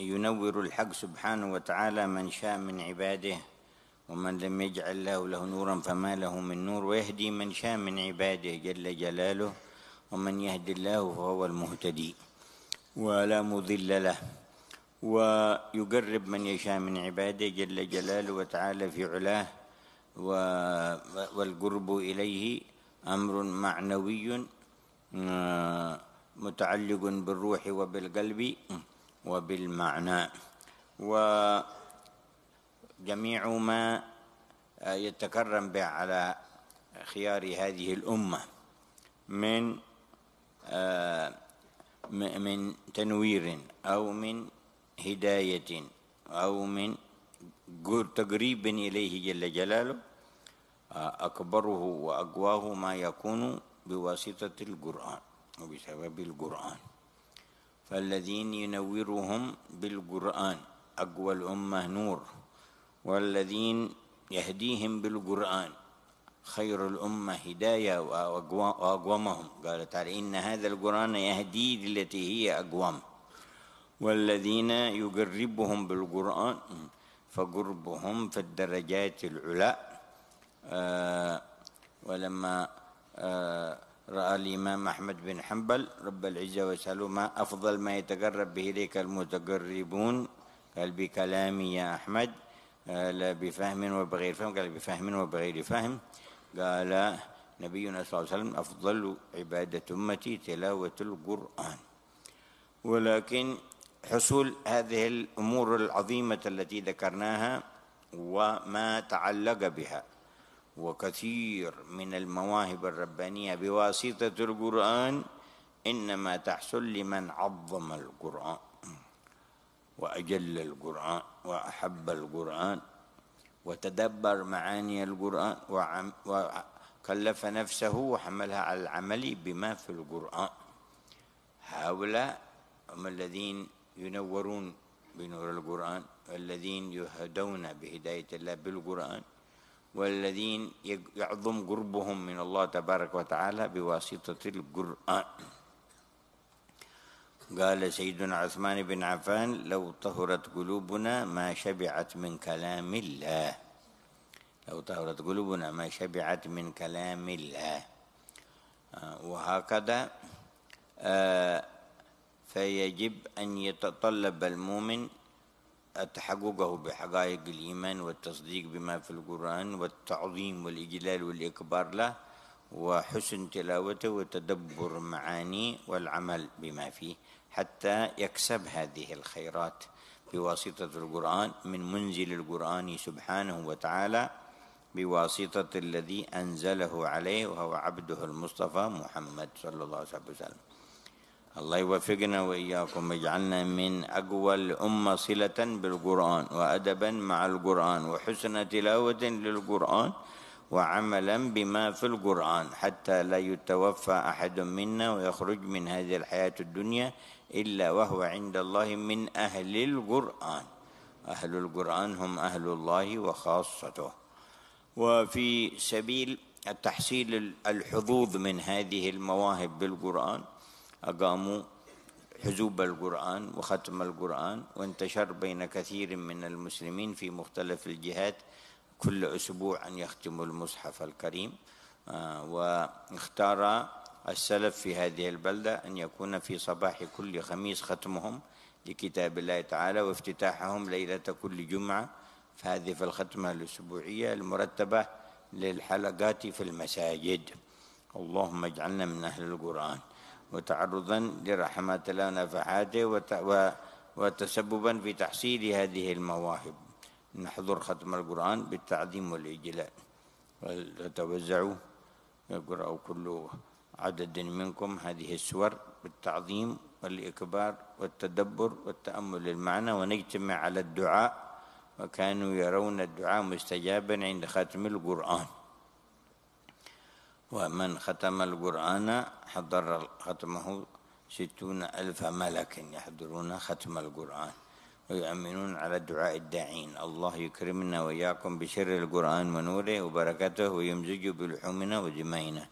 ينور الحق سبحانه وتعالى من شاء من عباده ومن لم يجعل الله له نورا فما له من نور ويهدي من شاء من عباده جل جلاله ومن يهدي الله فهو المهتدي ولا مضل له ويقرب من يشاء من عباده جل جلاله وتعالى في علاه والقرب إليه أمر معنوي آه، متعلق بالروح وبالقلب وبالمعنى وجميع ما يتكرم به على خيار هذه الأمة من آه، من تنوير أو من هداية أو من تقريب إليه جل جلاله آه، أكبره وأقواه ما يكون بواسطة القرآن وبسبب القرآن فالذين ينورهم بالقرآن أقوى الأمة نور والذين يهديهم بالقرآن خير الأمة هداية وأقومهم قال تعالى إن هذا القرآن يهدي للتي هي أقوم والذين يقربهم بالقرآن فقربهم في الدرجات العلى آه ولما آه رأى الإمام أحمد بن حنبل رب العزة وسأله ما أفضل ما يتقرب به إليك المتقربون قال بكلامي يا أحمد قال بفهم وبغير فهم قال بفهم وبغير فهم قال نبينا صلى الله عليه وسلم أفضل عبادة أمتي تلاوة القرآن ولكن حصول هذه الأمور العظيمة التي ذكرناها وما تعلق بها وكثير من المواهب الربانية بواسطة القرآن إنما تحصل لمن عظم القرآن وأجل القرآن وأحب القرآن وتدبر معاني القرآن وكلف نفسه وحملها على العمل بما في القرآن هؤلاء هم الذين ينورون بنور القرآن والذين يهدون بهداية الله بالقرآن والذين يعظم قربهم من الله تبارك وتعالى بواسطة القرآن قال سيدنا عثمان بن عفان لو طهرت قلوبنا ما شبعت من كلام الله لو طهرت قلوبنا ما شبعت من كلام الله آه، وهكذا آه، فيجب أن يتطلب المؤمن تحققه بحقائق الإيمان والتصديق بما في القرآن والتعظيم والإجلال والإكبار له وحسن تلاوته وتدبر معانيه والعمل بما فيه حتى يكسب هذه الخيرات بواسطة القرآن من منزل القرآن سبحانه وتعالى بواسطة الذي أنزله عليه وهو عبده المصطفى محمد صلى الله عليه وسلم الله يوفقنا وإياكم يجعلنا من أقوى الأمة صلة بالقرآن وأدبا مع القرآن وحسن تلاوة للقرآن وعملا بما في القرآن حتى لا يتوفى أحد منا ويخرج من هذه الحياة الدنيا إلا وهو عند الله من أهل القرآن أهل القرآن هم أهل الله وخاصته وفي سبيل التحصيل الحظوظ من هذه المواهب بالقرآن أقاموا حزوب القرآن وختم القرآن وانتشر بين كثير من المسلمين في مختلف الجهات كل أسبوع أن يختموا المصحف الكريم آه، واختار السلف في هذه البلدة أن يكون في صباح كل خميس ختمهم لكتاب الله تعالى وافتتاحهم ليلة كل جمعة فهذه في الختمة الأسبوعية المرتبة للحلقات في المساجد اللهم اجعلنا من أهل القرآن وتعرضا لرحمات الله ونفحاته وتسببا في تحصيل هذه المواهب نحضر ختم القرآن بالتعظيم والإجلال وتوزعوا يقرأ كل عدد منكم هذه السور بالتعظيم والإكبار والتدبر والتأمل للمعنى ونجتمع على الدعاء وكانوا يرون الدعاء مستجابا عند ختم القرآن ومن ختم القرآن حضر ختمه ستون ألف ملك يحضرون ختم القرآن ويؤمنون على دعاء الداعين الله يكرمنا وإياكم بشر القرآن ونوره وبركته ويمزج بلحومنا ودمائنا